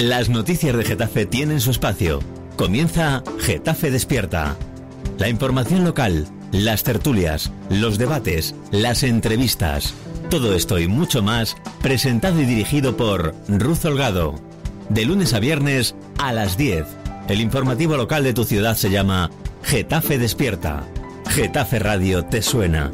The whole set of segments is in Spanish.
Las noticias de Getafe tienen su espacio. Comienza Getafe Despierta. La información local, las tertulias, los debates, las entrevistas. Todo esto y mucho más presentado y dirigido por Ruz Holgado. De lunes a viernes a las 10. El informativo local de tu ciudad se llama Getafe Despierta. Getafe Radio te suena.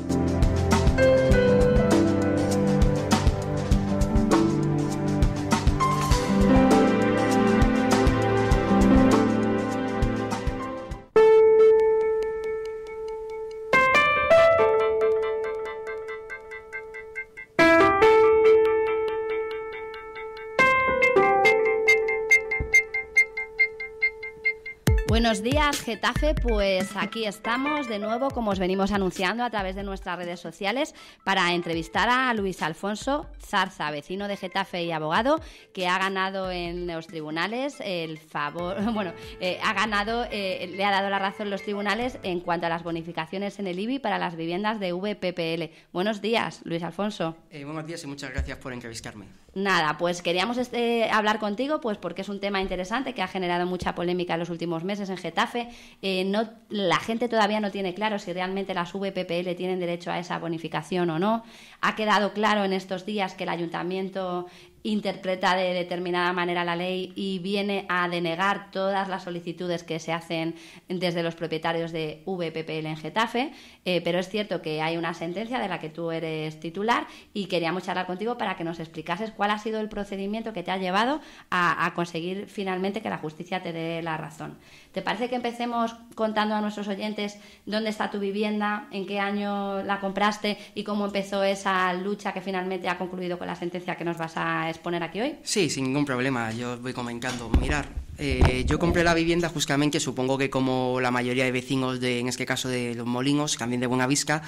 Getafe, pues aquí estamos de nuevo, como os venimos anunciando a través de nuestras redes sociales, para entrevistar a Luis Alfonso Zarza, vecino de Getafe y abogado, que ha ganado en los tribunales el favor, bueno, eh, ha ganado, eh, le ha dado la razón los tribunales en cuanto a las bonificaciones en el IBI para las viviendas de VPPL. Buenos días, Luis Alfonso. Eh, buenos días y muchas gracias por entrevistarme nada, pues queríamos este, hablar contigo, pues porque es un tema interesante que ha generado mucha polémica en los últimos meses en Getafe. Eh, no, la gente todavía no tiene claro si realmente las VPPL tienen derecho a esa bonificación o no. Ha quedado claro en estos días que el ayuntamiento interpreta de determinada manera la ley y viene a denegar todas las solicitudes que se hacen desde los propietarios de VPPL en Getafe, eh, pero es cierto que hay una sentencia de la que tú eres titular y queríamos charlar contigo para que nos explicases cuál ha sido el procedimiento que te ha llevado a, a conseguir finalmente que la justicia te dé la razón. ¿Te parece que empecemos contando a nuestros oyentes dónde está tu vivienda, en qué año la compraste y cómo empezó esa lucha que finalmente ha concluido con la sentencia que nos vas a poner aquí hoy. Sí, sin ningún problema. Yo os voy comentando. Mirar, eh, yo compré la vivienda justamente, supongo que como la mayoría de vecinos, de, en este caso de Los Molinos, también de Buenavisca,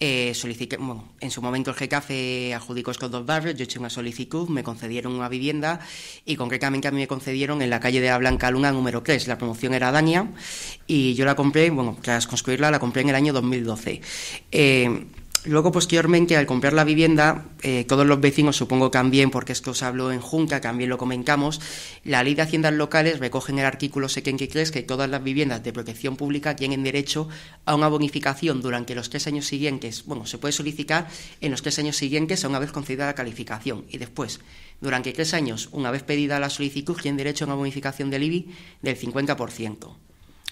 eh, solicité, bueno, en su momento el GKF adjudicó estos dos barrios, yo eché una solicitud, me concedieron una vivienda y concretamente a mí me concedieron en la calle de la Blanca Luna número 3, la promoción era Dania y yo la compré, bueno, tras construirla la compré en el año 2012. Luego, posteriormente, al comprar la vivienda, eh, todos los vecinos, supongo también, porque es que os hablo en Junca, también lo comentamos, la ley de haciendas locales recoge en el artículo crees, que todas las viviendas de protección pública tienen derecho a una bonificación durante los tres años siguientes. Bueno, se puede solicitar en los tres años siguientes a una vez concedida la calificación y después, durante tres años, una vez pedida la solicitud, tienen derecho a una bonificación del IBI del 50%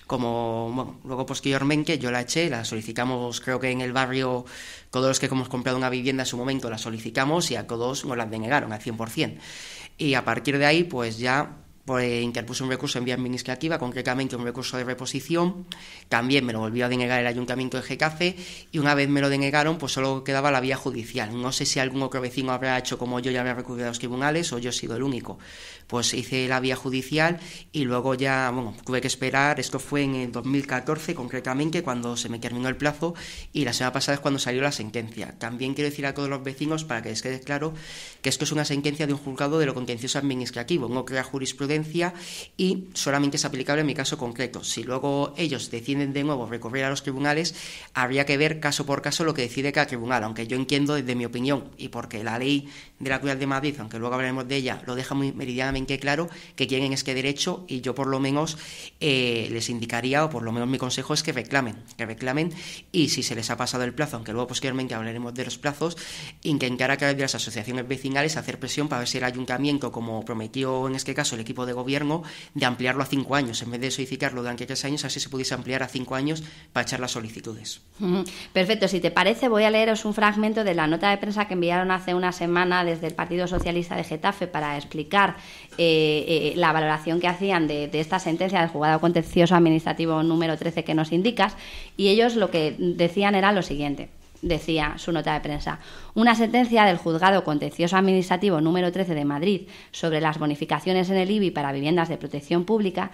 como, bueno, luego posteriormente yo la eché, la solicitamos creo que en el barrio ...todos los que hemos comprado una vivienda en su momento, la solicitamos y a todos nos la denegaron al 100%. Y a partir de ahí, pues ya pues interpuse un recurso en vía administrativa, concretamente un recurso de reposición, también me lo volvió a denegar el Ayuntamiento de GKC y una vez me lo denegaron, pues solo quedaba la vía judicial. No sé si algún otro vecino habrá hecho como yo me habrá recurrido a los tribunales o yo he sido el único. Pues hice la vía judicial y luego ya, bueno, tuve que esperar, esto fue en el 2014 concretamente, cuando se me terminó el plazo y la semana pasada es cuando salió la sentencia. También quiero decir a todos los vecinos, para que les quede claro, que esto es una sentencia de un juzgado de lo contencioso administrativo, no crea jurisprudencia y solamente es aplicable en mi caso concreto. Si luego ellos deciden de nuevo recurrir a los tribunales, habría que ver caso por caso lo que decide cada tribunal, aunque yo entiendo desde mi opinión y porque la ley de la Ciudad de Madrid, aunque luego hablaremos de ella, lo deja muy meridianamente claro que quieren es que derecho y yo por lo menos eh, les indicaría o por lo menos mi consejo es que reclamen, que reclamen y si se les ha pasado el plazo, aunque luego posteriormente hablaremos de los plazos, intentar a través de las asociaciones vecinales hacer presión para ver si el ayuntamiento, como prometió en este caso el equipo de gobierno, de ampliarlo a cinco años. En vez de solicitarlo durante aquellos años, así se pudiese ampliar a cinco años para echar las solicitudes. Perfecto. Si te parece, voy a leeros un fragmento de la nota de prensa que enviaron hace una semana desde el Partido Socialista de Getafe para explicar eh, eh, la valoración que hacían de, de esta sentencia del juzgado contencioso administrativo número 13 que nos indicas. Y ellos lo que decían era lo siguiente decía su nota de prensa. Una sentencia del juzgado contencioso administrativo número 13 de Madrid sobre las bonificaciones en el IBI para viviendas de protección pública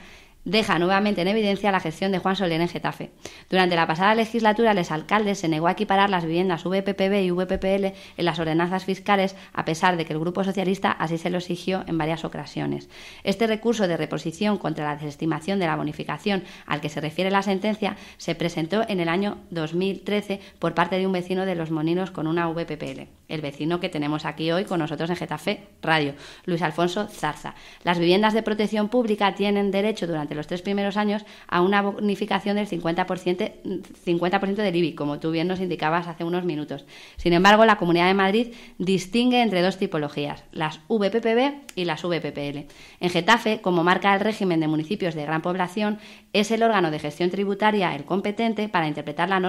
deja nuevamente en evidencia la gestión de Juan Soler en Getafe. Durante la pasada legislatura, el alcalde se negó a equiparar las viviendas VPPB y VPPL en las ordenanzas fiscales, a pesar de que el Grupo Socialista así se lo exigió en varias ocasiones. Este recurso de reposición contra la desestimación de la bonificación al que se refiere la sentencia se presentó en el año 2013 por parte de un vecino de Los Moninos con una VPPL el vecino que tenemos aquí hoy con nosotros en Getafe Radio, Luis Alfonso Zarza. Las viviendas de protección pública tienen derecho durante los tres primeros años a una bonificación del 50%, del IBI, como tú bien nos indicabas hace unos minutos. Sin embargo, la Comunidad de Madrid distingue entre dos tipologías, las VPPB y las VPPL. En Getafe, como marca el régimen de municipios de gran población, es el órgano de gestión tributaria el competente para interpretar las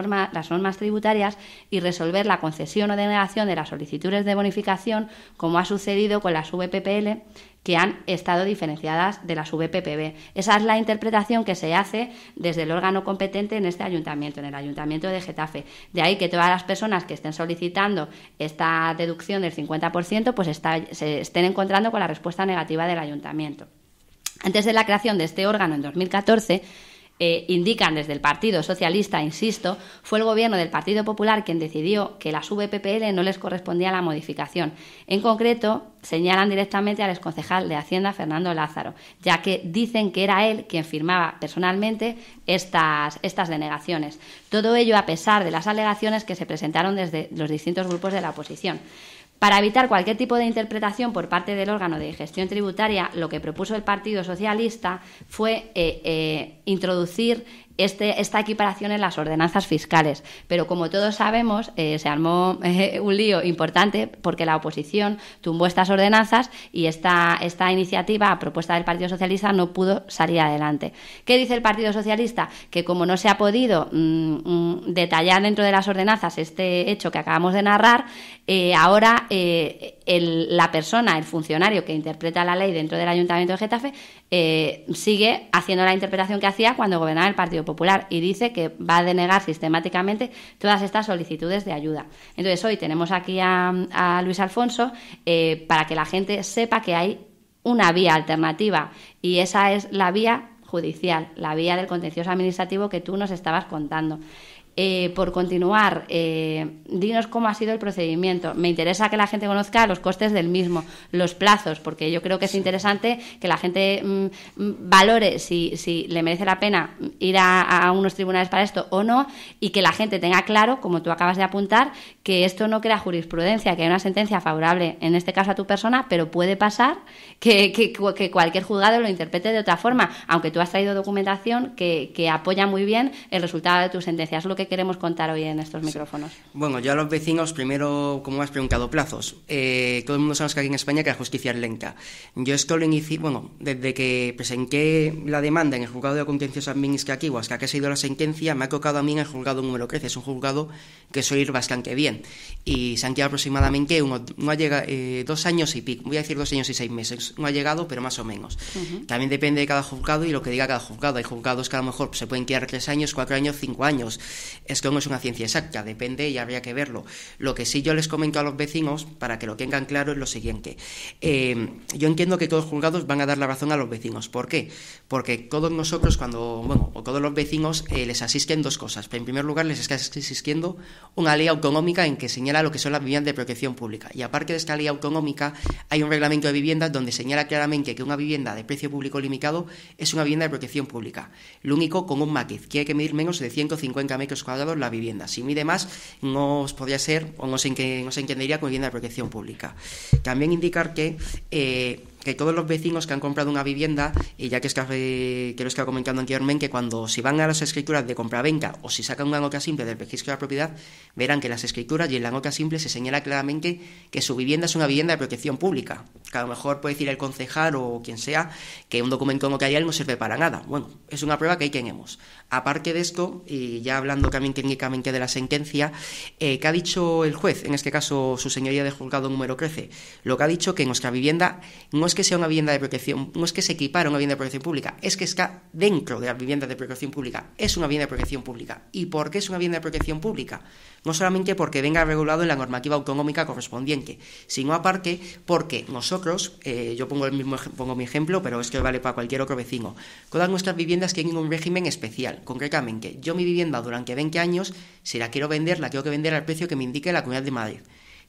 normas tributarias y resolver la concesión o denegación de las solicitudes de bonificación, como ha sucedido con las VPPL, que han estado diferenciadas de las VPPB. Esa es la interpretación que se hace desde el órgano competente en este ayuntamiento, en el ayuntamiento de Getafe. De ahí que todas las personas que estén solicitando esta deducción del 50%, pues se estén encontrando con la respuesta negativa del ayuntamiento. Antes de la creación de este órgano en 2014, eh, indican desde el Partido Socialista, insisto, fue el gobierno del Partido Popular quien decidió que las VPPL no les correspondía la modificación. En concreto, señalan directamente al exconcejal de Hacienda, Fernando Lázaro, ya que dicen que era él quien firmaba personalmente estas denegaciones. Todo ello a pesar de las alegaciones que se presentaron desde los distintos grupos de la oposición. Para evitar cualquier tipo de interpretación por parte del órgano de gestión tributaria, lo que propuso el Partido Socialista fue eh, eh, introducir este, esta equiparación en las ordenanzas fiscales. Pero como todos sabemos, eh, se armó eh, un lío importante porque la oposición tumbó estas ordenanzas y esta, esta iniciativa a propuesta del Partido Socialista no pudo salir adelante. ¿Qué dice el Partido Socialista? Que como no se ha podido mm, mm, detallar dentro de las ordenanzas este hecho que acabamos de narrar, eh, ahora la persona, el funcionario que interpreta la ley dentro del Ayuntamiento de Getafe, eh, sigue haciendo la interpretación que hacía cuando gobernaba el Partido Popular y dice que va a denegar sistemáticamente todas estas solicitudes de ayuda. Entonces, hoy tenemos aquí a, Luis Alfonso eh, para que la gente sepa que hay una vía alternativa y esa es la vía judicial, la vía del contencioso administrativo que tú nos estabas contando. Eh, por continuar, eh, dinos cómo ha sido el procedimiento. Me interesa que la gente conozca los costes del mismo, los plazos, porque yo creo que es interesante que la gente mm, mm, valore si, le merece la pena ir a, unos tribunales para esto o no, y que la gente tenga claro, como tú acabas de apuntar, que esto no crea jurisprudencia, que hay una sentencia favorable, en este caso a tu persona, pero puede pasar que, cualquier juzgado lo interprete de otra forma, aunque tú has traído documentación que, apoya muy bien el resultado de tu sentencia. lo queremos contar hoy en estos micrófonos. Bueno, yo a los vecinos, primero, como has preguntado, plazos. Eh, todo el mundo sabe que aquí en España que la justicia es lenta. Yo esto lo inicié, bueno, desde que presenté la demanda en el juzgado de contencioso administrativo hasta que ha sido la sentencia, me ha tocado a mí en el juzgado número 13. Es un juzgado que suele ir bastante bien. Y se han quedado aproximadamente no ha eh, dos años y pico, voy a decir dos años y seis meses. No ha llegado, pero más o menos. También depende de cada juzgado y lo que diga cada juzgado. Hay juzgados que a lo mejor se pueden quedar tres años, cuatro años, cinco años. Es que no es una ciencia exacta, depende y habría que verlo. Lo que sí yo les comento a los vecinos, para que lo tengan claro, es lo siguiente. Eh, yo entiendo que todos los juzgados van a dar la razón a los vecinos. ¿Por qué? Porque todos nosotros, cuando, bueno, o todos los vecinos, eh, les asisten dos cosas. en primer lugar, les está asistiendo una ley autonómica en que señala lo que son las viviendas de protección pública. Y aparte de esta ley autonómica, hay un reglamento de viviendas donde señala claramente que una vivienda de precio público limitado es una vivienda de protección pública. Lo único con un matiz, que hay que medir menos de 150 metros cuadrados la vivienda. Si mide más, no podría ser o no se, no se entendería como vivienda de protección pública. También indicar que eh, todos los vecinos que han comprado una vivienda, y ya que es que, que lo estaba comentando anteriormente, que cuando si van a las escrituras de compra venta o si sacan una nota simple del registro de la propiedad, verán que las escrituras y en la nota simple se señala claramente que su vivienda es una vivienda de protección pública. Que a lo mejor puede decir el concejal o quien sea que un documento notarial no sirve para nada. Bueno, es una prueba que ahí tenemos. Aparte de esto, y ya hablando también técnicamente de la sentencia, eh, que ha dicho el juez, en este caso su señoría de juzgado número 13, lo que ha dicho que en nuestra vivienda no es que sea una vivienda de protección, no es que se equipara a una vivienda de protección pública, es que está dentro de las viviendas de protección pública, es una vivienda de protección pública. ¿Y por qué es una vivienda de protección pública? No solamente porque venga regulado en la normativa autonómica correspondiente, sino aparte porque nosotros, eh, yo pongo, el mismo, pongo mi ejemplo, pero es que vale para cualquier otro vecino, todas nuestras viviendas tienen un régimen especial. Concretamente, yo mi vivienda durante 20 años, si la quiero vender, la tengo que vender al precio que me indique la Comunidad de Madrid.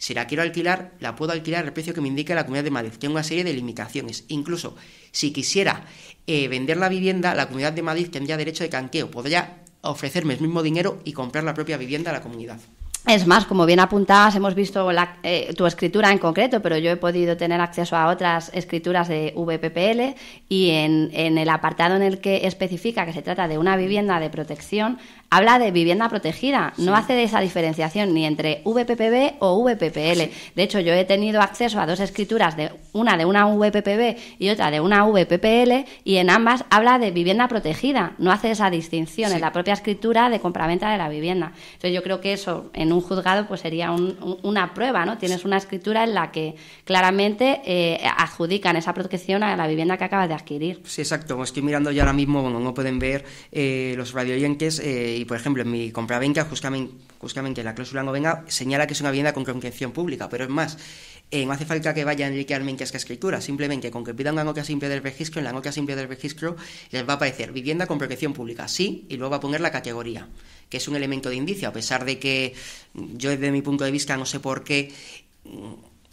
Si la quiero alquilar, la puedo alquilar al precio que me indique la Comunidad de Madrid. Tiene una serie de limitaciones. Incluso si quisiera eh, vender la vivienda, la Comunidad de Madrid tendría derecho de canqueo. Podría ofrecerme el mismo dinero y comprar la propia vivienda a la comunidad. Es más, como bien apuntabas, hemos visto eh, tu escritura en concreto, pero yo he podido tener acceso a otras escrituras de VPPL y en, el apartado en el que especifica que se trata de una vivienda de protección, habla de vivienda protegida, no hace de esa diferenciación ni entre VPPB o VPPL. De hecho, yo he tenido acceso a dos escrituras, de una de una VPPB y otra de una VPPL, y en ambas habla de vivienda protegida, no hace esa distinción en la propia escritura de compraventa de la vivienda. Entonces, yo creo que eso en un juzgado pues sería una prueba, ¿no? Tienes una escritura en la que claramente eh, adjudican esa protección a la vivienda que acabas de adquirir. Sí, exacto. Estoy mirando ya ahora mismo, bueno, no pueden ver eh, los radioyenques. Eh, y, por ejemplo, en mi compravenca, justamente, justamente la cláusula venga señala que es una vivienda con concreción pública, pero es más, eh, no hace falta que vayan literalmente a esta escritura, simplemente con que pidan una nota simple del registro, en la nota simple del registro les va a aparecer vivienda con protección pública, sí, y luego va a poner la categoría, que es un elemento de indicio, a pesar de que yo desde mi punto de vista no sé por qué mm,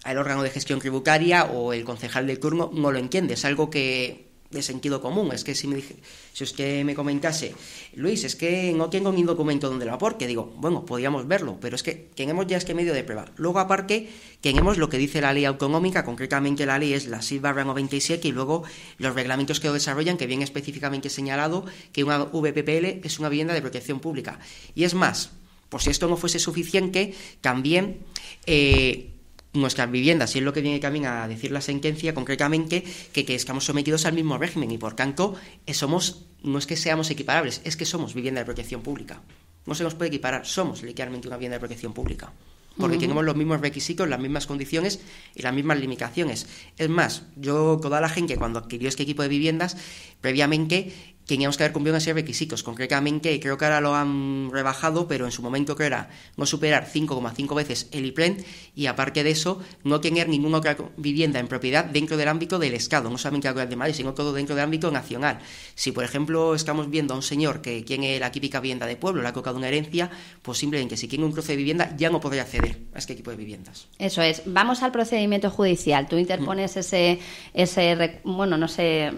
el órgano de gestión tributaria o el concejal del turno no lo entiende, es algo que de sentido común. Es que si, me dije, si es que me comentase, Luis, es que no tengo ni documento donde lo aporte, digo, bueno, podríamos verlo, pero es que tenemos ya es que medio de prueba. Luego, aparte, tenemos lo que dice la ley autonómica, concretamente la ley es la Silva barra 97 y luego los reglamentos que lo desarrollan, que bien específicamente señalado que una VPPL es una vivienda de protección pública. Y es más, por si esto no fuese suficiente, también... Eh, nuestras viviendas, y es lo que viene también a decir la sentencia concretamente, que, estamos sometidos al mismo régimen y por tanto eh, somos, no es que seamos equiparables, es que somos vivienda de protección pública. No se nos puede equiparar, somos literalmente una vivienda de protección pública, porque tenemos los mismos requisitos, las mismas condiciones y las mismas limitaciones. Es más, yo, toda la gente cuando adquirió este equipo de viviendas, previamente teníamos que haber cumplido una serie de requisitos. Concretamente, creo que ahora lo han rebajado, pero en su momento que era no superar 5,5 veces el IPREN y aparte de eso, no tener ninguna otra vivienda en propiedad dentro del ámbito del Estado, no solamente la de Madrid, sino todo dentro del ámbito nacional. Si, por ejemplo, estamos viendo a un señor que tiene la típica vivienda de pueblo, le ha colocado una herencia, pues simplemente si tiene un cruce de vivienda ya no podría acceder a este equipo de viviendas. Eso es. Vamos al procedimiento judicial. Tú interpones mm. ese, ese, bueno, no sé,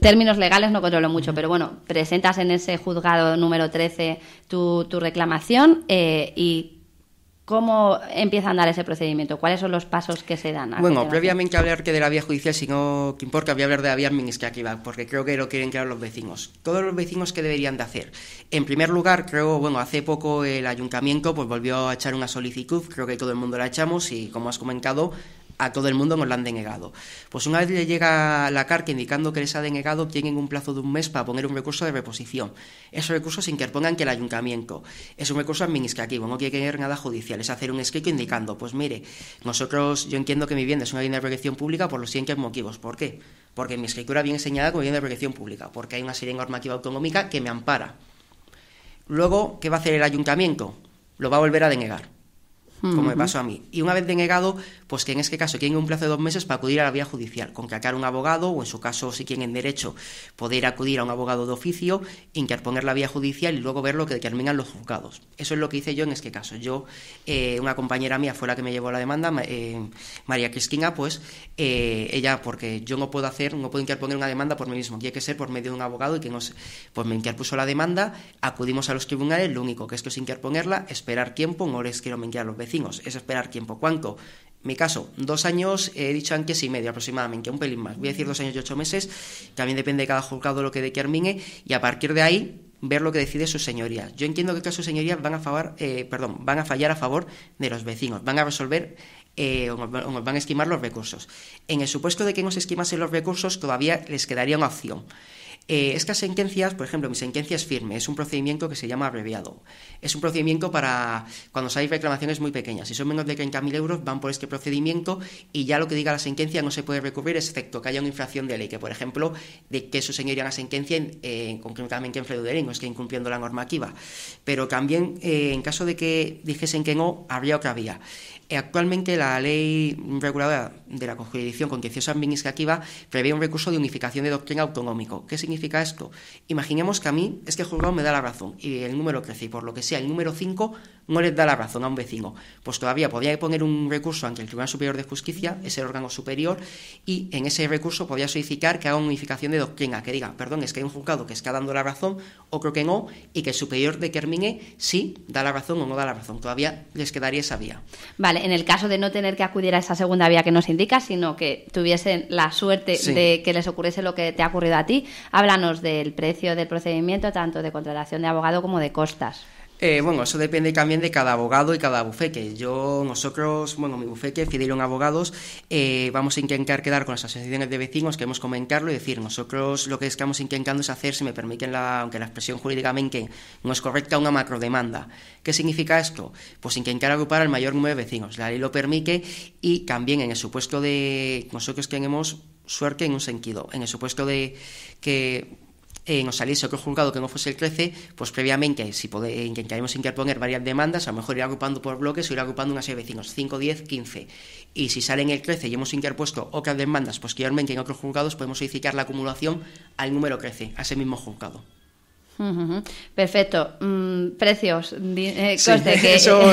términos legales no lo mucho, pero bueno, presentas en ese juzgado número 13 tu, tu reclamación eh, y ¿Cómo empieza a andar ese procedimiento? ¿Cuáles son los pasos que se dan? Bueno, previamente hablar que de la vía judicial, si no que importa, voy a hablar de la vía administrativa, porque creo que lo quieren crear los vecinos. Todos los vecinos, ¿qué deberían de hacer? En primer lugar, creo, bueno, hace poco el ayuntamiento pues volvió a echar una solicitud, creo que todo el mundo la echamos y, como has comentado, a todo el mundo nos la han denegado. Pues una vez le llega la carta indicando que les ha denegado, tienen un plazo de un mes para poner un recurso de reposición. Esos recursos se interpongan que el ayuntamiento. Es un recurso administrativo, no quiere tener nada judicial, es hacer un escrito indicando, pues mire, nosotros, yo entiendo que mi vivienda es una línea de protección pública por los siguientes motivos. ¿Por qué? Porque mi escritura viene señalada como bien de protección pública, porque hay una serie de normativa autonómica que me ampara. Luego, ¿qué va a hacer el ayuntamiento? Lo va a volver a denegar, como me pasó a mí. Y una vez denegado, pues que en este caso tiene un plazo de dos meses para acudir a la vía judicial, con que contratar un abogado o en su caso, si quieren en derecho, poder acudir a un abogado de oficio, interponer la vía judicial y luego ver lo que determinan los juzgados. Eso es lo que hice yo en este caso. Yo, eh, una compañera mía fue la que me llevó la demanda, eh, María Cristina, pues eh, ella, porque yo no puedo hacer, no puedo interponer una demanda por mí mismo, tiene que ser por medio de un abogado y que nos, pues me interpuso la demanda, acudimos a los tribunales, lo único que es que es interponerla, esperar tiempo, no les quiero mentir a los vecinos, es esperar tiempo. ¿Cuánto? mi caso, dos años, he dicho antes y medio aproximadamente, un pelín más. Voy a decir dos años y ocho meses, también depende de cada juzgado lo que determine, y a partir de ahí ver lo que decide su señoría. Yo entiendo que su sus señorías van a, eh, perdón, van a fallar a favor de los vecinos, van a resolver eh, o van a esquimar los recursos. En el supuesto de que se esquimasen los recursos, todavía les quedaría una opción. Eh, estas sentencias, por ejemplo, mi sentencia es firme, es un procedimiento que se llama abreviado. Es un procedimiento para cuando hay reclamaciones muy pequeñas. Si son menos de 30.000 euros, van por este procedimiento y ya lo que diga la sentencia no se puede recurrir, excepto que haya una infracción de ley, que por ejemplo, de que su señoría haga sentencia, concretamente en Fredo es que incumpliendo la normativa. Pero también, eh, en caso de que dijesen que no, habría otra vía. Eh, actualmente la ley reguladora de la jurisdicción contenciosa administrativa prevé un recurso de unificación de doctrina autonómico. ¿Qué significa esto? Imaginemos que a mí es que juzgado me da la razón y el número crece y por lo que sea el número 5 no les da la razón a un vecino, pues todavía podía poner un recurso ante el Tribunal Superior de Justicia, es el órgano superior, y en ese recurso podía solicitar que haga una unificación de doctrina, que diga, perdón, es que hay un juzgado que está dando la razón, o creo que no, y que el superior determine si da la razón o no da la razón. Todavía les quedaría esa vía. Vale, en el caso de no tener que acudir a esa segunda vía que nos indica, sino que tuviesen la suerte de que les ocurriese lo que te ha ocurrido a ti, háblanos del precio del procedimiento, tanto de contratación de abogado como de costas. Eh, bueno, eso depende también de cada abogado y cada bufeque. Yo, nosotros, bueno, mi bufeque, Fidelon Abogados, eh, vamos a intentar quedar con las asociaciones de vecinos, queremos comentarlo y decir, nosotros lo que estamos intentando es hacer, si me permiten, la, aunque la expresión jurídicamente no es correcta, una macrodemanda. ¿Qué significa esto? Pues intentar agrupar al mayor número de vecinos. La ley lo permite y también en el supuesto de nosotros tenemos suerte en un sentido, en el supuesto de que en eh, nos saliese otro juzgado que no fuese el 13, pues previamente, si que intentaremos interponer varias demandas, a lo mejor ir agrupando por bloques o ir agrupando una serie de vecinos, 5, 10, 15. Y si salen el 13 y hemos interpuesto otras demandas posteriormente en otros juzgados, podemos solicitar la acumulación al número 13, a ese mismo juzgado. Perfecto. Mm, precios. Eh, eso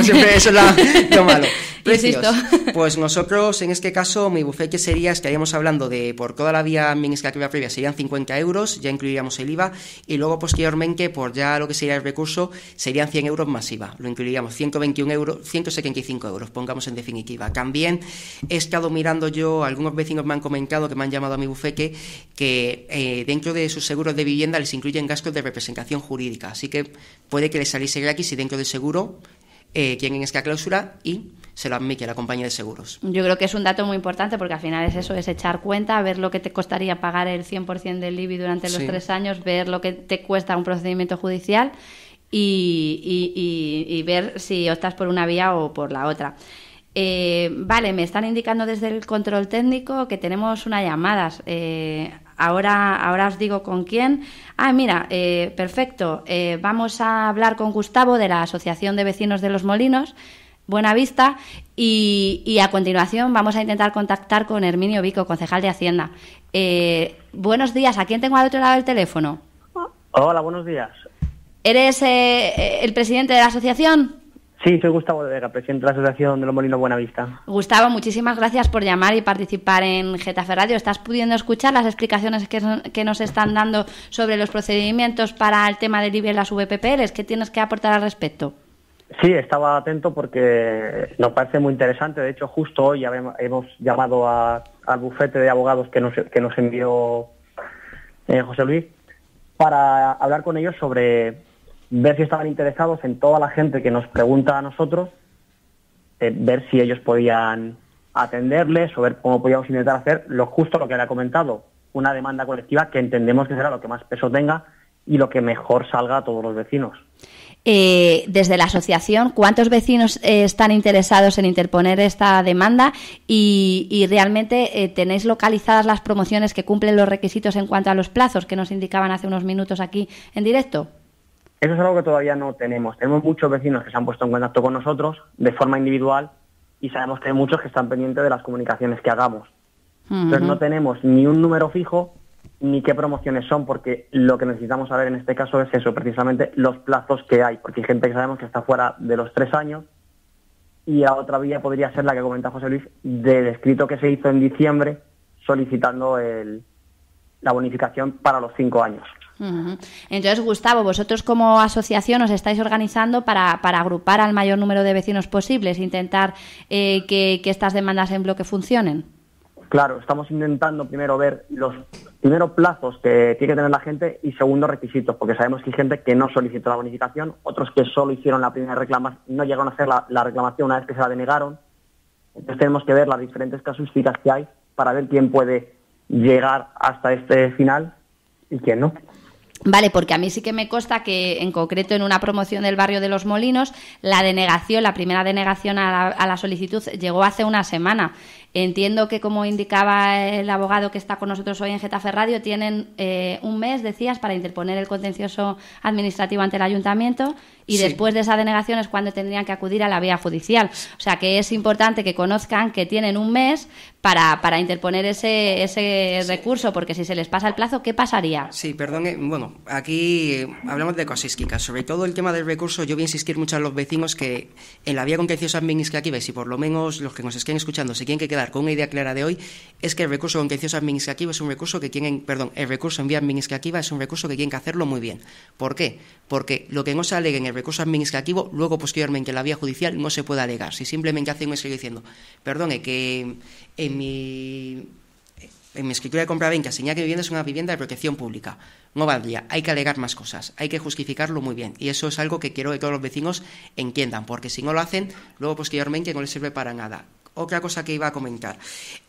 siempre eso es lo malo. Precios. Pues nosotros, en este caso, mi bufeque que sería, estaríamos hablando de por toda la vía administrativa previa serían 50 euros, ya incluiríamos el IVA, y luego posteriormente, por ya lo que sería el recurso, serían 100 euros más IVA. Lo incluiríamos 121 euros, 175 euros, pongamos en definitiva. También he estado mirando yo, algunos vecinos me han comentado que me han llamado a mi bufete que, eh, dentro de sus seguros de vivienda les incluyen gastos de representación jurídica. Así que puede que le saliese aquí si dentro del seguro eh, quien en esta cláusula y se lo admite a la compañía de seguros. Yo creo que es un dato muy importante porque al final es eso, es echar cuenta, ver lo que te costaría pagar el 100% del IBI durante los tres años, ver lo que te cuesta un procedimiento judicial y, ver si optas por una vía o por la otra. Eh, vale, me están indicando desde el control técnico que tenemos unas llamadas eh, ahora, ahora os digo con quién. Ah, mira, eh, perfecto. Eh, vamos a hablar con Gustavo de la Asociación de Vecinos de los Molinos. Buena vista y, a continuación vamos a intentar contactar con Herminio Vico, concejal de Hacienda. Eh, buenos días, ¿a quién tengo al otro lado del teléfono? Hola, buenos días. ¿Eres el presidente de la asociación? Sí, soy Gustavo de Vega, presidente de la Asociación de los Molinos Buenavista. Gustavo, muchísimas gracias por llamar y participar en Getafe Radio. ¿Estás pudiendo escuchar las explicaciones que, nos están dando sobre los procedimientos para el tema del IBI en las VPPLs? ¿Qué tienes que aportar al respecto? Sí, estaba atento porque nos parece muy interesante. De hecho, justo hoy hemos llamado al bufete de abogados que nos, envió eh, José Luis para hablar con ellos sobre ver si estaban interesados en toda la gente que nos pregunta a nosotros, eh, ver si ellos podían atenderles o ver cómo podíamos intentar hacer lo justo lo que le ha comentado, una demanda colectiva que entendemos que será lo que más peso tenga y lo que mejor salga a todos los vecinos. Eh, desde la asociación, ¿cuántos vecinos eh, están interesados en interponer esta demanda y, realmente tenéis localizadas las promociones que cumplen los requisitos en cuanto a los plazos que nos indicaban hace unos minutos aquí en directo? Eso es algo que todavía no tenemos. Tenemos muchos vecinos que se han puesto en contacto con nosotros de forma individual y sabemos que hay muchos que están pendientes de las comunicaciones que hagamos. no tenemos ni un número fijo ni qué promociones son, porque lo que necesitamos saber en este caso es eso, precisamente los plazos que hay, porque hay gente que sabemos que está fuera de los tres años y a otra vía podría ser la que comenta José Luis del escrito que se hizo en diciembre solicitando la bonificación para los cinco años. Entonces, Gustavo, vosotros como asociación os estáis organizando para, para agrupar al mayor número de vecinos posibles, intentar eh, que, estas demandas en bloque funcionen. Claro, estamos intentando primero ver los primeros plazos que tiene que tener la gente y segundo requisitos, porque sabemos que hay gente que no solicitó la bonificación, otros que solo hicieron la primera reclamación, no llegaron a hacer la, la reclamación una vez que se la denegaron. Entonces tenemos que ver las diferentes casuísticas que hay para ver quién puede llegar hasta este final y quién no. Vale, porque a mí sí que me consta que, en concreto, en una promoción del barrio de Los Molinos, la denegación, la primera denegación a la, a la solicitud llegó hace una semana. Entiendo que, como indicaba el abogado que está con nosotros hoy en Getafe Radio, tienen eh, un mes, decías, para interponer el contencioso administrativo ante el ayuntamiento y después de esa denegación es cuando tendrían que acudir a la vía judicial. O sea que es importante que conozcan que tienen un mes para, para interponer ese, ese recurso, porque si se les pasa el plazo, ¿qué pasaría? Sí, perdón, bueno, aquí eh, hablamos de cosas Sobre todo el tema del recurso, yo voy a insistir mucho a los vecinos que en la vía contenciosa administrativa, y por lo menos los que nos estén escuchando se si quieren que quedar con una idea clara de hoy, es que el recurso contencioso administrativo es un recurso que tienen, perdón, el recurso en vía administrativa es un recurso que tienen que hacerlo muy bien. ¿Por qué? Porque lo que no se alegue en el recurso administrativo, luego posteriormente en la vía judicial no se puede alegar. Si simplemente hacen un escrito diciendo, perdone, que en mi en mi escritura de compra-venta señala que vivienda es una vivienda de protección pública. No valdría, hay que alegar más cosas, hay que justificarlo muy bien. Y eso es algo que quiero que todos los vecinos entiendan, porque si no lo hacen, luego posteriormente no les sirve para nada otra cosa que iba a comentar.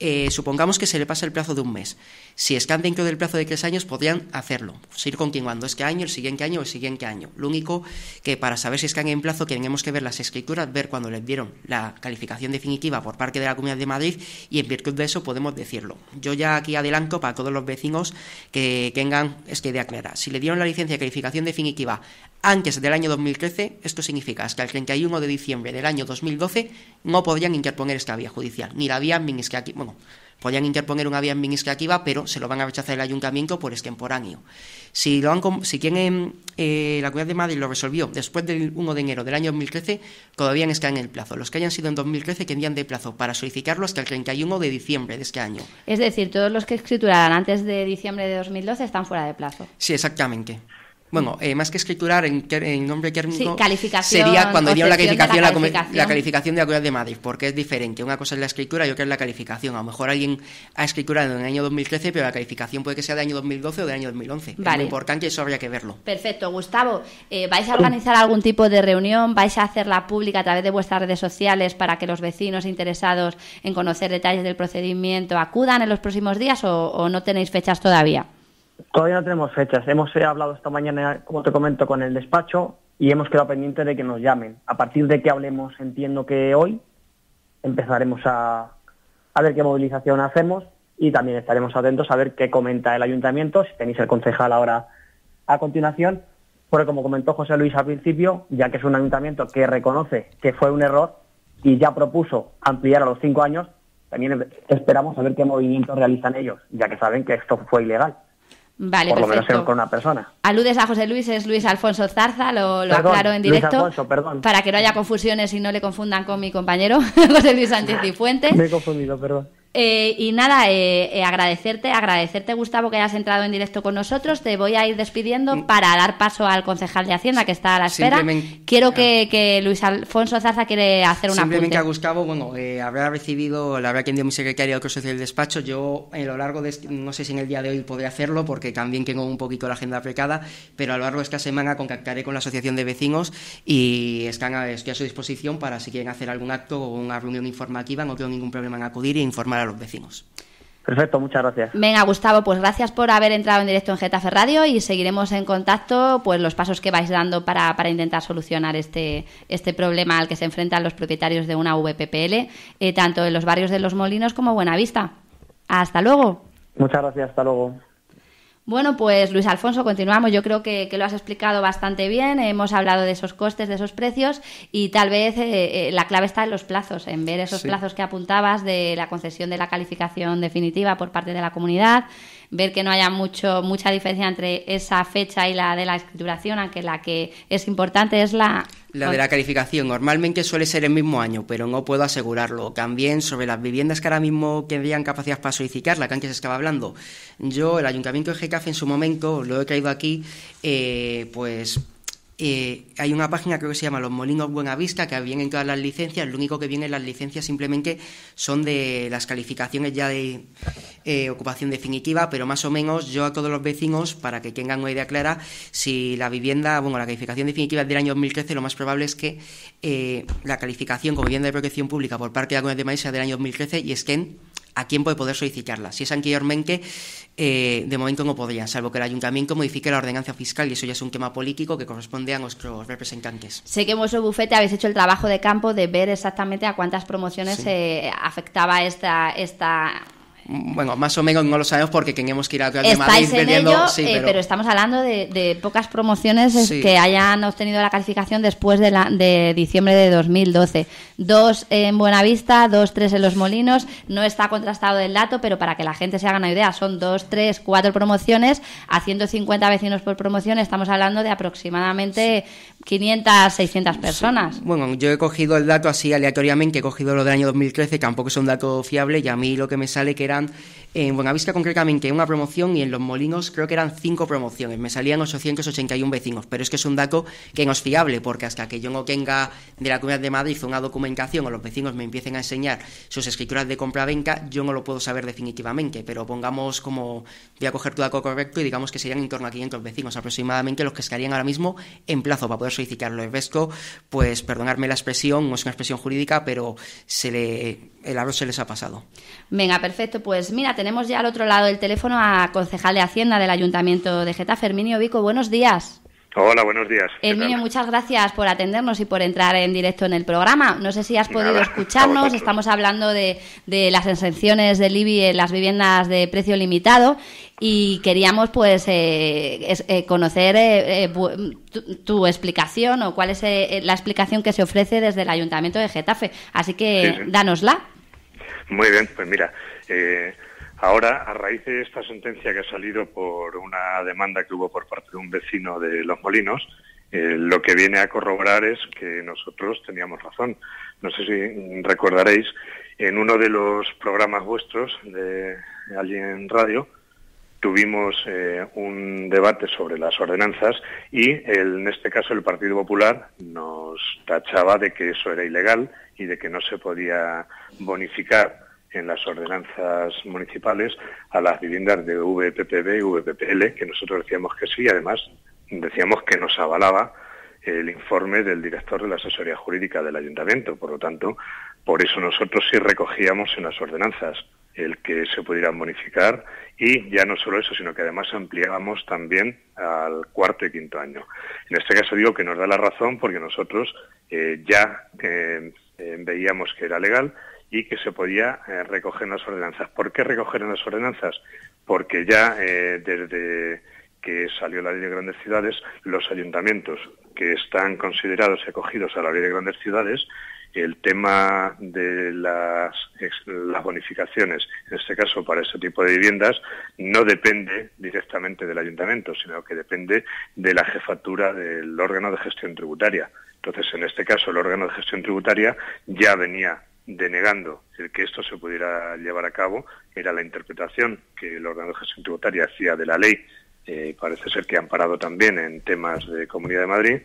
Eh, supongamos que se le pasa el plazo de un mes. Si están dentro del plazo de tres años, podrían hacerlo, seguir pues continuando este año, el siguiente año o el siguiente año. Lo único que para saber si están en plazo tenemos que ver las escrituras, ver cuando les dieron la calificación definitiva por parte de la Comunidad de Madrid y en virtud de eso podemos decirlo. Yo ya aquí adelanto para todos los vecinos que tengan es que de Si le dieron la licencia de calificación definitiva antes del año 2013, esto significa hasta el 31 de diciembre del año 2012, no podrían interponer esta vía judicial, ni la vía administrativa. Bueno, podrían interponer una vía administrativa, pero se lo van a rechazar el ayuntamiento por extemporáneo. Si, lo han, si eh, la Comunidad de Madrid lo resolvió después del 1 de enero del año 2013, todavía está en el plazo. Los que hayan sido en 2013 tendrían de plazo para solicitarlo hasta el 31 de diciembre de este año. Es decir, todos los que escrituraran antes de diciembre de 2012 están fuera de plazo. Sí, exactamente bueno, eh, más que escriturar en, nombre que sería cuando diría la calificación, la, calificación. de la de Madrid, porque es diferente. Una cosa es la escritura y otra es la calificación. A lo mejor alguien ha escriturado en el año 2013, pero la calificación puede que sea de año 2012 o del año 2011. Vale. Es muy importante y eso habría que verlo. Perfecto. Gustavo, eh, ¿vais a organizar algún tipo de reunión? ¿Vais a hacerla pública a través de vuestras redes sociales para que los vecinos interesados en conocer detalles del procedimiento acudan en los próximos días o no tenéis fechas todavía? Todavía no tenemos fechas. Hemos eh, hablado esta mañana, como te comento, con el despacho y hemos quedado pendiente de que nos llamen. A partir de que hablemos, entiendo que hoy empezaremos a, a ver qué movilización hacemos y también estaremos atentos a ver qué comenta el ayuntamiento, si tenéis el concejal ahora a continuación, porque como comentó José Luis al principio, ya que es un ayuntamiento que reconoce que fue un error y ya propuso ampliar a los cinco años, también esperamos a ver qué movimientos realizan ellos, ya que saben que esto fue ilegal. Vale, por con una persona. Aludes a José Luis, es Luis Alfonso Zarza, lo, lo aclaro en directo. Para que no haya confusiones y no le confundan con mi compañero, José Luis Sánchez Fuentes Me he confundido, perdón. Eh, y nada, eh, eh, agradecerte, agradecerte Gustavo que hayas entrado en directo con nosotros. Te voy a ir despidiendo mm. para dar paso al concejal de Hacienda que está a la espera. Quiero ah. que, Luis Alfonso zaza quiere hacer una Simplemente a Gustavo, bueno, habrá recibido, la verdad que envió mi secretaria al Consejo del Despacho. Yo a lo largo de, este, no sé si en el día de hoy podré hacerlo porque también tengo un poquito la agenda aplicada, pero a lo largo de esta semana contactaré con la Asociación de Vecinos y están a, estoy a su disposición para si quieren hacer algún acto o una reunión informativa, no tengo ningún problema en acudir e informar los vecinos. Perfecto, muchas gracias. Venga, Gustavo, pues gracias por haber entrado en directo en Getafe Radio y seguiremos en contacto pues los pasos que vais dando para, intentar solucionar este, este problema al que se enfrentan los propietarios de una VPPL, eh, tanto en los barrios de Los Molinos como Buenavista. Hasta luego. Muchas gracias, hasta luego. Bueno, pues Luis Alfonso, continuamos. Yo creo que, lo has explicado bastante bien. Hemos hablado de esos costes, de esos precios y tal vez eh, eh, la clave está en los plazos, en ver esos plazos que apuntabas de la concesión de la calificación definitiva por parte de la comunidad, ver que no haya mucho, mucha diferencia entre esa fecha y la de la escrituración, aunque la que es importante es la... La de la calificación, normalmente suele ser el mismo año, pero no puedo asegurarlo. También sobre las viviendas que ahora mismo tendrían capacidad para la que antes estaba hablando. Yo, el Ayuntamiento de Getafe en su momento, lo he traído aquí, eh, pues eh, hay una página creo que se llama Los Molinos Buenavista, que vienen todas las licencias, lo único que viene en las licencias simplemente son de las calificaciones ya de eh, ocupación definitiva, pero más o menos yo a todos los vecinos, para que tengan una idea clara, si la vivienda, bueno, la calificación definitiva es del año 2013, lo más probable es que eh, la calificación como vivienda de protección pública por parte de la Comunidad de Madrid sea del año 2013 y es que en a quién puede poder solicitarla. Si es anteriormente, eh, de momento no podría, salvo que el Ayuntamiento modifique la ordenanza fiscal y eso ya es un tema político que corresponde a nuestros representantes. Sé que vuestro bufete habéis hecho el trabajo de campo de ver exactamente a cuántas promociones afectaba esta, esta bueno, más o menos no lo sabemos porque teníamos que ir a Real de Madrid eh, pero... estamos hablando de, pocas promociones eh, que hayan obtenido la calificación después de, la, de diciembre de 2012. Dos en Buenavista, dos, tres en Los Molinos. No está contrastado el dato, pero para que la gente se haga una idea, son dos, tres, cuatro promociones. A 150 vecinos por promoción estamos hablando de aproximadamente 500, 600 personas. Bueno, yo he cogido el dato así aleatoriamente, he cogido lo del año 2013, que tampoco es un dato fiable, y a mí lo que me sale que eran, en Buenavista, concretamente, una promoción y en Los Molinos creo que eran cinco promociones, me salían 881 vecinos, pero es que es un dato que no es fiable, porque hasta que yo no tenga de la Comunidad de Madrid una documentación o los vecinos me empiecen a enseñar sus escrituras de compra venca yo no lo puedo saber definitivamente, pero pongamos como, voy a coger tu dato correcto y digamos que serían en torno a 500 vecinos aproximadamente los que estarían ahora mismo en plazo para poder soy Cicarlo Vesco, pues perdonarme la expresión, no es una expresión jurídica, pero se le, el arroz se les ha pasado. Venga, perfecto. Pues mira, tenemos ya al otro lado del teléfono a concejal de Hacienda del Ayuntamiento de Getafe, Herminio Vico. Buenos días. Hola, buenos días. Herminio, muchas gracias por atendernos y por entrar en directo en el programa. No sé si has podido escucharnos. Estamos hablando de, de las exenciones del IBI en las viviendas de precio limitado y queríamos pues eh, eh, conocer eh, tu, explicación o cuál es la explicación que se ofrece desde el Ayuntamiento de Getafe. Así que danosla. Muy bien, pues mira, ahora a raíz de esta sentencia que ha salido por una demanda que hubo por parte de un vecino de Los Molinos, lo que viene a corroborar es que nosotros teníamos razón. No sé si recordaréis, en uno de los programas vuestros de Alguien en radio, tuvimos eh, un debate sobre las ordenanzas y en este caso el Partido Popular nos tachaba de que eso era ilegal y de que no se podía bonificar en las ordenanzas municipales a las viviendas de VPPB y VPPL, que nosotros decíamos que sí, y, además decíamos que nos avalaba el informe del director de la asesoría jurídica del ayuntamiento. Por lo tanto, por eso nosotros sí recogíamos en las ordenanzas el que se pudieran bonificar y ya no solo eso, sino que además ampliábamos también al cuarto y quinto año. En este caso digo que nos da la razón porque nosotros eh, ya eh, eh, veíamos que era legal y que se podía recoger en las ordenanzas. ¿Por qué recoger en las ordenanzas? Porque ya desde que salió la ley de grandes ciudades, los ayuntamientos que están considerados y acogidos a la ley de grandes ciudades el tema de las, bonificaciones, en este caso para este tipo de viviendas, no depende directamente del ayuntamiento, sino que depende de la jefatura del órgano de gestión tributaria. Entonces, en este caso, el órgano de gestión tributaria ya venía denegando el que esto se pudiera llevar a cabo, era la interpretación que el órgano de gestión tributaria hacía de la ley, eh, parece ser que han parado también en temas de Comunidad de Madrid,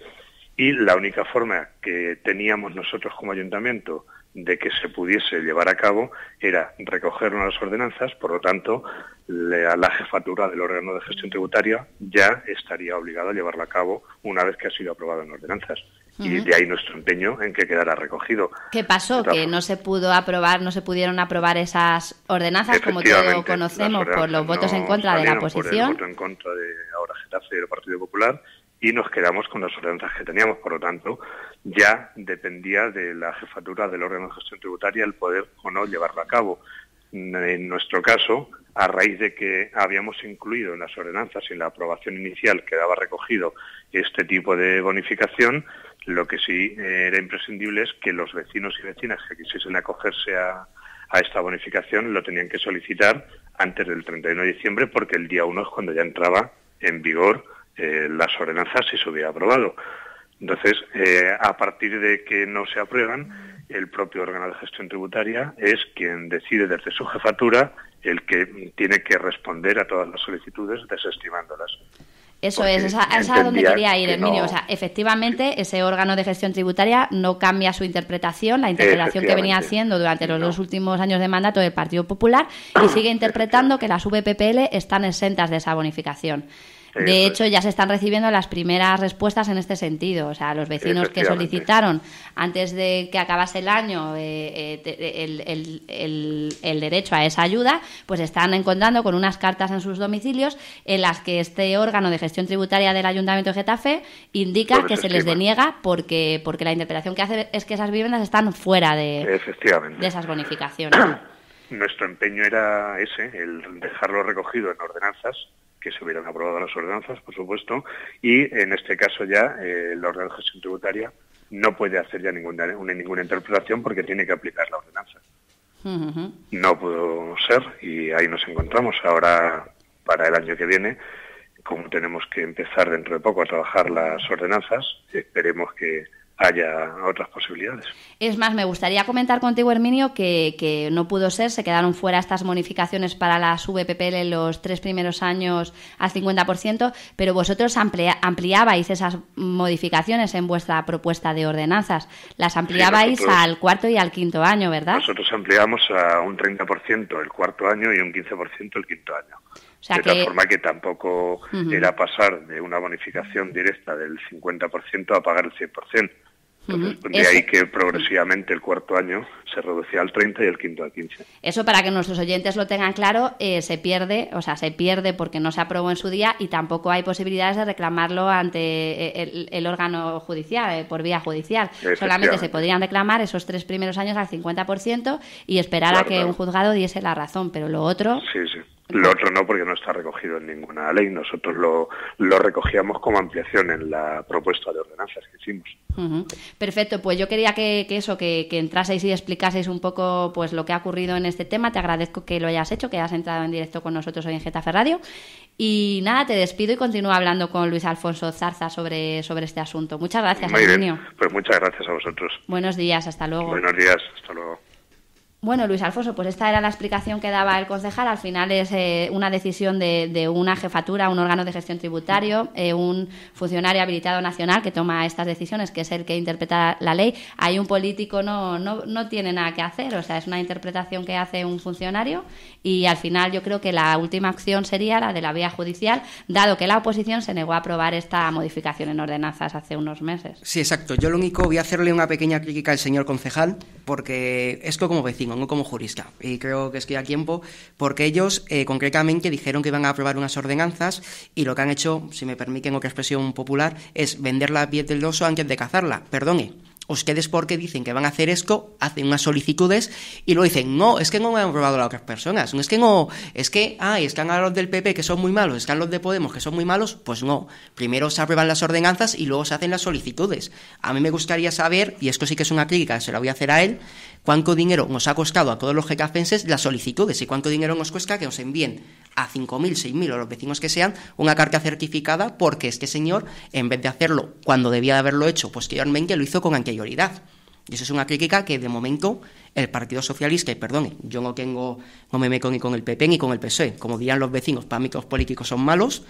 y la única forma que teníamos nosotros como ayuntamiento de que se pudiese llevar a cabo era recoger unas ordenanzas, por lo tanto, la, jefatura del órgano de gestión tributaria ya estaría obligada a llevarla a cabo una vez que ha sido aprobada en ordenanzas. Y de ahí nuestro empeño en que quedara recogido. ¿Qué pasó? Que no se pudo aprobar, no se pudieron aprobar esas ordenanzas, como todos conocemos, por los votos en contra de la oposición. Por el voto en contra de ahora Getafe y el Partido Popular y nos quedamos con las ordenanzas que teníamos. Por lo tanto, ya dependía de la jefatura del órgano de gestión tributaria el poder o no llevarlo a cabo. En nuestro caso, a raíz de que habíamos incluido en las ordenanzas y en la aprobación inicial quedaba recogido este tipo de bonificación, lo que sí era imprescindible es que los vecinos y vecinas que quisiesen acogerse a, esta bonificación lo tenían que solicitar antes del 31 de diciembre porque el día 1 es cuando ya entraba en vigor eh, las ordenanzas si se hubiera aprobado. Entonces, eh, a partir de que no se aprueban, el propio órgano de gestión tributaria es quien decide desde su jefatura el que tiene que responder a todas las solicitudes desestimándolas. Eso es, es a donde quería ir, el mínimo. O sea, efectivamente, ese órgano de gestión tributaria no cambia su interpretación, la interpretación que venía haciendo durante los últimos años de mandato del Partido Popular, y sigue interpretando que las VPPL están exentas de esa bonificación de hecho, ya se están recibiendo las primeras respuestas en este sentido. O sea, los vecinos que solicitaron antes de que acabase el año eh, eh, el, derecho a esa ayuda, pues están encontrando con unas cartas en sus domicilios en las que este órgano de gestión tributaria del Ayuntamiento de Getafe indica que se les deniega porque, porque la interpretación que hace es que esas viviendas están fuera de esas bonificaciones. Nuestro empeño era ese, el dejarlo recogido en ordenanzas que se hubieran aprobado las ordenanzas, por supuesto, y en este caso ya eh, de gestión tributaria no puede hacer ya ninguna, ninguna interpretación porque tiene que aplicar la ordenanza. No pudo ser y ahí nos encontramos. Ahora, para el año que viene, como tenemos que empezar dentro de poco a trabajar las ordenanzas, esperemos que, haya otras posibilidades. Es más, me gustaría comentar contigo, Herminio, que, no pudo ser, se quedaron fuera estas bonificaciones para las VPPL en los tres primeros años al 50%, pero vosotros ampliabais esas modificaciones en vuestra propuesta de ordenanzas. Las ampliabais al cuarto y al quinto año, ¿verdad? Nosotros ampliamos a un 30% el cuarto año y un 15% el quinto año. de tal forma que tampoco era pasar de una bonificación directa del 50% a pagar el 100%. De ahí que progresivamente el cuarto año se reducía al 30 y el quinto al 15. Eso para que nuestros oyentes lo tengan claro, eh, se pierde, o sea, se pierde porque no se aprobó en su día y tampoco hay posibilidades de reclamarlo ante eh, el, órgano judicial, eh, por vía judicial. Solamente se podrían reclamar esos tres primeros años al 50% y esperar a que un juzgado diese la razón, pero lo otro... Lo otro no, porque no está recogido en ninguna ley. Nosotros lo, recogíamos como ampliación en la propuesta de ordenanzas que hicimos. Perfecto, pues yo quería que, que eso, que, entraseis y explicaseis un poco pues lo que ha ocurrido en este tema. Te agradezco que lo hayas hecho, que hayas entrado en directo con nosotros hoy en Getafe Radio. Y nada, te despido y continúo hablando con Luis Alfonso Zarza sobre, sobre este asunto. Muchas gracias, Pues muchas gracias a vosotros. Buenos días, hasta luego. Buenos días, hasta luego. Bueno, Luis Alfonso, pues esta era la explicación que daba el concejal. Al final es eh, una decisión de, una jefatura, un órgano de gestión tributario, eh, un funcionario habilitado nacional que toma estas decisiones, que es el que interpreta la ley. Hay un político no, no, tiene nada que hacer, o sea, es una interpretación que hace un funcionario y al final yo creo que la última acción sería la de la vía judicial, dado que la oposición se negó a aprobar esta modificación en ordenanzas hace unos meses. Sí, exacto. Yo lo único voy a hacerle una pequeña crítica al señor concejal, porque esto como vecino no como jurista. Y creo que es que a tiempo porque ellos eh, concretamente dijeron que iban a aprobar unas ordenanzas y lo que han hecho, si me permiten otra expresión popular, es vender la piel del oso antes de cazarla. Perdone. Ustedes porque dicen que van a hacer esto, hacen unas solicitudes y lo dicen, no, es que no me han aprobado las otras personas, no es que no, es que, ah, están a los del PP que son muy malos, están los de Podemos que son muy malos, pues no, primero se aprueban las ordenanzas y luego se hacen las solicitudes. A mí me gustaría saber, y esto sí que es una crítica, se la voy a hacer a él, cuánto dinero nos ha costado a todos los la las solicitudes y cuánto dinero nos cuesta que nos envíen a 5.000, 6.000 o los vecinos que sean una carta certificada porque este señor, en vez de hacerlo cuando debía de haberlo hecho posteriormente, lo hizo con anterioridad. Y eso es una crítica que de momento el Partido Socialista, y perdone, yo no tengo, no me meto ni con el PP ni con el PSOE, como dirían los vecinos, para mí que los políticos son malos,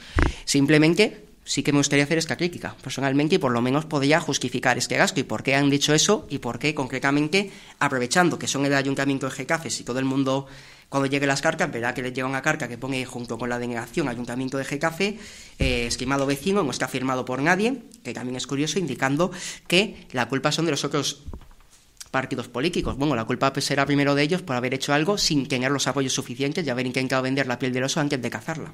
simplemente sí que me gustaría hacer esta crítica personalmente y por lo menos podría justificar este gasto y por qué han dicho eso y por qué concretamente aprovechando que son el ayuntamiento de Gecafes si todo el mundo cuando llegue las cartas verá que les llevan una carta que pone junto con la denegación ayuntamiento de Getafe eh, estimado vecino no está firmado por nadie que también es curioso indicando que la culpa son de los otros partidos políticos. Bueno, la culpa pues, será primero de ellos por haber hecho algo sin tener los apoyos suficientes y haber intentado vender la piel del oso antes de cazarla.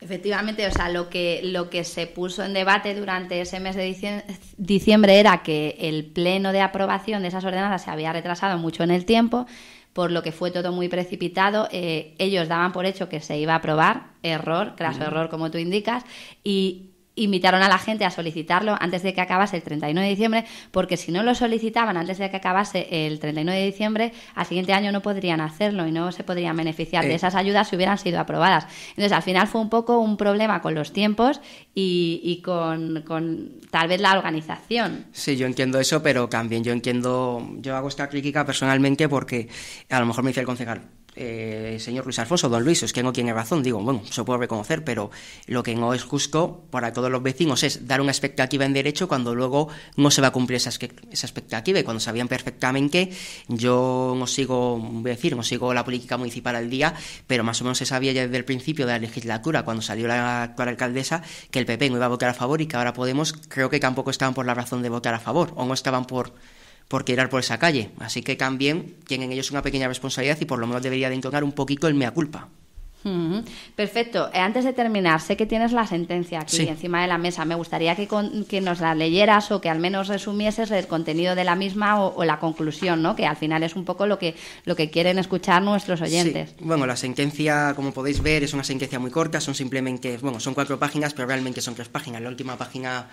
Efectivamente, o sea, lo que, lo que se puso en debate durante ese mes de diciembre era que el pleno de aprobación de esas ordenanzas se había retrasado mucho en el tiempo, por lo que fue todo muy precipitado. Eh, ellos daban por hecho que se iba a aprobar, error, craso error, como tú indicas, y invitaron a la gente a solicitarlo antes de que acabase el 31 de diciembre, porque si no lo solicitaban antes de que acabase el 31 de diciembre, al siguiente año no podrían hacerlo y no se podrían beneficiar de eh. esas ayudas si hubieran sido aprobadas. Entonces, al final fue un poco un problema con los tiempos y, con, con, tal vez la organización. Sí, yo entiendo eso, pero también yo entiendo, yo hago esta crítica personalmente porque a lo mejor me dice el concejal, eh, señor Luis Alfonso, don Luis, es que no tiene razón, digo, bueno, se puede reconocer, pero lo que no es justo para todos los vecinos es dar una expectativa en derecho cuando luego no se va a cumplir esa, esa expectativa y cuando sabían perfectamente, yo no sigo, voy a decir, no sigo la política municipal al día, pero más o menos se sabía ya desde el principio de la legislatura, cuando salió la actual alcaldesa, que el PP no iba a votar a favor y que ahora Podemos, creo que tampoco estaban por la razón de votar a favor, o no estaban por por querer por esa calle. Así que también tienen ellos una pequeña responsabilidad y por lo menos debería de entonar un poquito el mea culpa. Perfecto. Eh, antes de terminar, sé que tienes la sentencia aquí encima de la mesa. Me gustaría que, que, nos la leyeras o que al menos resumieses el contenido de la misma o, la conclusión, ¿no? que al final es un poco lo que, lo que quieren escuchar nuestros oyentes. Bueno, la sentencia, como podéis ver, es una sentencia muy corta. Son simplemente, bueno, son cuatro páginas, pero realmente son tres páginas. La última página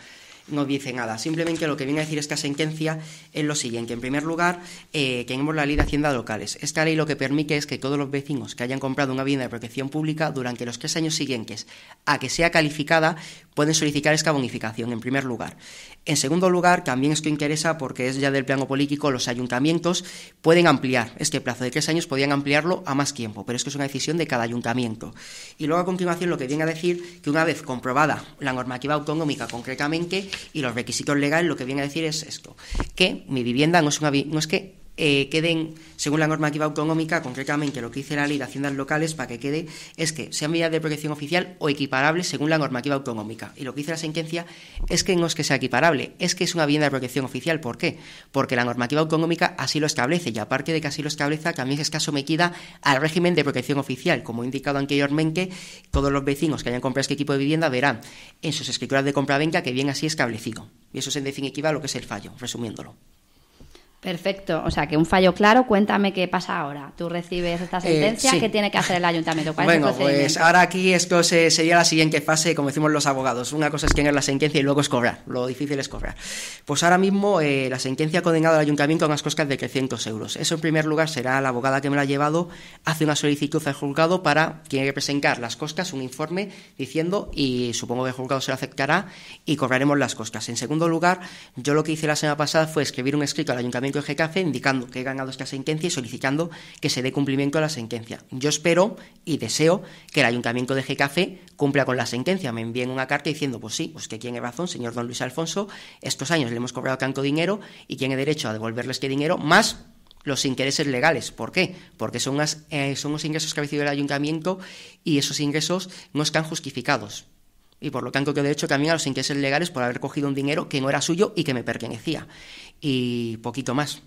no dice nada. Simplemente lo que viene a decir esta sentencia es lo siguiente. En primer lugar, eh, tenemos la ley de Hacienda locales. Esta ley lo que permite es que todos los vecinos que hayan comprado una vivienda de protección pública durante los tres años siguientes a que sea calificada pueden solicitar esta bonificación, en primer lugar. En segundo lugar, también es que interesa porque es ya del plano político, los ayuntamientos pueden ampliar este plazo de tres años, podían ampliarlo a más tiempo, pero es que es una decisión de cada ayuntamiento. Y luego a continuación lo que viene a decir que una vez comprobada la normativa autonómica concretamente, y los requisitos legales lo que viene a decir es esto, que mi vivienda no es, una, no es que eh, queden, según la normativa autonómica, concretamente lo que dice la ley de haciendas locales, para que quede, es que sean medidas de protección oficial o equiparables según la normativa autonómica. Y lo que dice la sentencia es que no es que sea equiparable, es que es una vivienda de protección oficial. ¿Por qué? Porque la normativa autonómica así lo establece y aparte de que así lo establece, también está sometida al régimen de protección oficial. Como he indicado anteriormente, todos los vecinos que hayan comprado este equipo de vivienda verán en sus escrituras de compraventa que bien así establecido. Y eso es en definitiva lo que es el fallo, resumiéndolo. Perfecto, o sea que un fallo claro, cuéntame qué pasa ahora. Tú recibes esta eh, sentencia, ¿qué tiene que hacer el ayuntamiento? ¿Cuál bueno, pues ahora aquí esto sería la siguiente fase, como decimos los abogados. Una cosa es tener la sentencia y luego es cobrar, lo difícil es cobrar. Pues ahora mismo eh, la sentencia ha condenado al ayuntamiento a unas costas de 300 euros. Eso en primer lugar será la abogada que me la ha llevado, hace una solicitud al juzgado para, tiene que presentar las costas, un informe diciendo y supongo que el juzgado se lo aceptará y cobraremos las costas. En segundo lugar, yo lo que hice la semana pasada fue escribir un escrito al ayuntamiento de indicando que he ganado esta sentencia y solicitando que se dé cumplimiento a la sentencia. Yo espero y deseo que el Ayuntamiento de Getafe cumpla con la sentencia. Me envíen una carta diciendo, pues sí, pues que tiene razón, señor don Luis Alfonso, estos años le hemos cobrado tanto dinero y tiene derecho a devolverles este dinero más los intereses legales. ¿Por qué? Porque son, los eh, ingresos que ha recibido el ayuntamiento y esos ingresos no están justificados. Y por lo tanto, que he derecho también a los intereses legales por haber cogido un dinero que no era suyo y que me pertenecía y poquito más.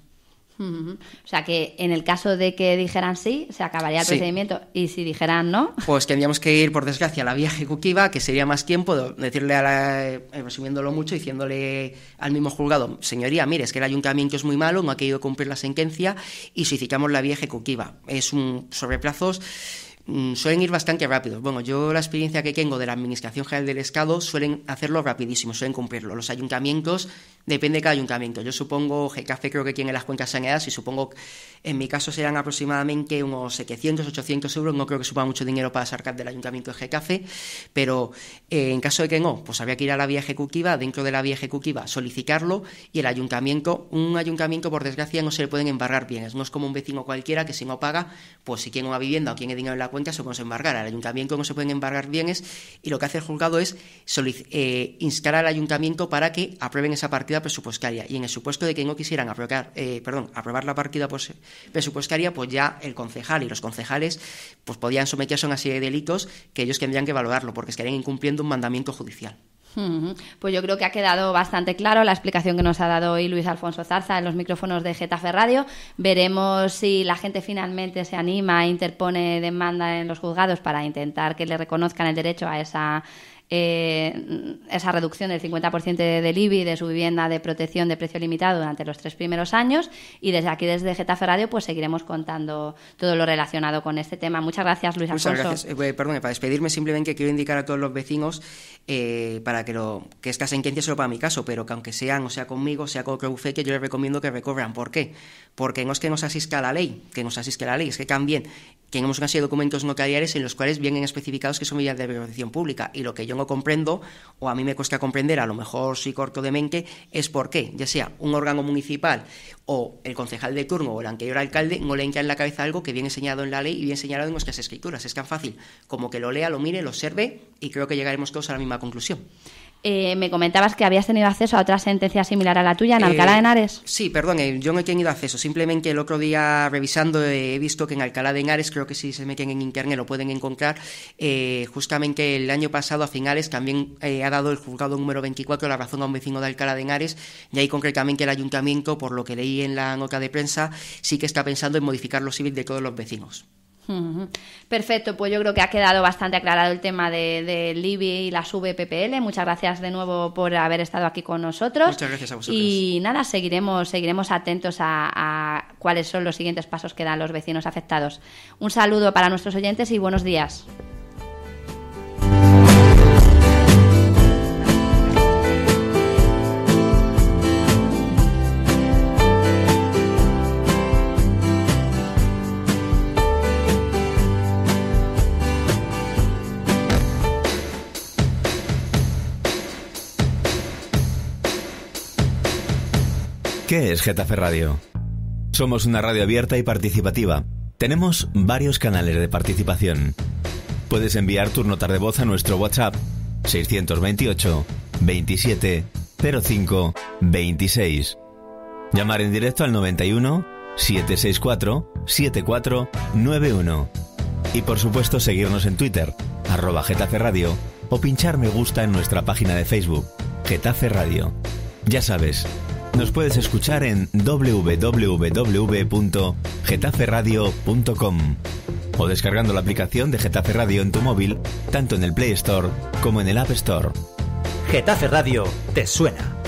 O sea que en el caso de que dijeran sí, se acabaría el procedimiento. Y si dijeran no. Pues tendríamos que ir, por desgracia, a la vía ejecutiva, que sería más tiempo, decirle, a la, eh, resumiéndolo mucho, diciéndole al mismo juzgado, señoría, mire, es que el que es muy malo, no ha querido cumplir la sentencia, y solicitamos la vía ejecutiva. Es un sobreplazos Mm, suelen ir bastante rápidos. Bueno, yo la experiencia que tengo de la Administración General del Estado suelen hacerlo rapidísimo, suelen cumplirlo. Los ayuntamientos, depende de cada ayuntamiento. Yo supongo, GKF creo que tiene las cuencas saneadas y supongo, en mi caso serán aproximadamente unos 700, 800 euros. No creo que supa mucho dinero para sacar del ayuntamiento de GKF, pero eh, en caso de que no, pues habría que ir a la vía ejecutiva, dentro de la vía ejecutiva solicitarlo y el ayuntamiento, un ayuntamiento por desgracia no se le pueden embarrar bienes. No es como un vecino cualquiera que si no paga, pues si tiene una vivienda o tiene dinero en la cuentas o embargar. Al ayuntamiento cómo se pueden embargar bienes y lo que hace el juzgado es eh, instar al ayuntamiento para que aprueben esa partida presupuestaria. Y en el supuesto de que no quisieran aprobar, eh, perdón, aprobar la partida presupuestaria, pues ya el concejal y los concejales pues podían someterse a una serie de delitos que ellos tendrían que valorarlo porque estarían incumpliendo un mandamiento judicial. Pues yo creo que ha quedado bastante claro la explicación que nos ha dado hoy Luis Alfonso Zarza en los micrófonos de Getafe Radio. Veremos si la gente finalmente se anima e interpone demanda en los juzgados para intentar que le reconozcan el derecho a esa eh, esa reducción del 50% del IBI de su vivienda de protección de precio limitado durante los tres primeros años. Y desde aquí, desde Getafe Radio, pues seguiremos contando todo lo relacionado con este tema. Muchas gracias, Luis Muchas gracias. Eh, para despedirme simplemente quiero indicar a todos los vecinos eh, para que, lo, que esta sentencia solo para mi caso, pero que aunque sean, o sea conmigo, sea con que yo les recomiendo que recobran. ¿Por qué? Porque no es que nos asisca la ley, que nos asisca la ley, es que cambien tenemos una serie de documentos notariales en los cuales vienen especificados que son medidas de administración pública. Y lo que yo no comprendo, o a mí me cuesta comprender, a lo mejor si corto de mente, es por qué, ya sea un órgano municipal o el concejal de turno o el anterior alcalde, no le entra en la cabeza algo que viene enseñado en la ley y bien señalado en nuestras escrituras. Es tan fácil como que lo lea, lo mire, lo observe y creo que llegaremos todos a la misma conclusión. Eh, me comentabas que habías tenido acceso a otra sentencia similar a la tuya en eh, Alcalá de Henares. Sí, perdón, eh, yo no he tenido acceso. Simplemente el otro día revisando he visto que en Alcalá de Henares, creo que si se meten en internet lo pueden encontrar, justamente el año pasado a finales también ha dado el juzgado número 24 la razón a un vecino de Alcalá de Henares y ahí concretamente el ayuntamiento, por lo que leí en la nota de prensa, sí que está pensando en modificar los civil de todos los vecinos. Perfecto, pues yo creo que ha quedado bastante aclarado el tema de IBI y las VPPL. Muchas gracias de nuevo por haber estado aquí con nosotros. Muchas gracias a vosotros. Y nada, seguiremos, seguiremos atentos a cuáles son los siguientes pasos que dan los vecinos afectados. Un saludo para nuestros oyentes y buenos días. ¿Qué es Getafe Radio? Somos una radio abierta y participativa. Tenemos varios canales de participación. Puedes enviar tu nota de voz a nuestro WhatsApp 628 27 05 26. Llamar en directo al 91 764 7491. Y por supuesto seguirnos en Twitter, arroba Radio, o pinchar me gusta en nuestra página de Facebook, Getafe Radio. Ya sabes, nos puedes escuchar en www.getaferradio.com o descargando la aplicación de Getafe Radio en tu móvil, tanto en el Play Store como en el App Store. Getafe Radio te suena.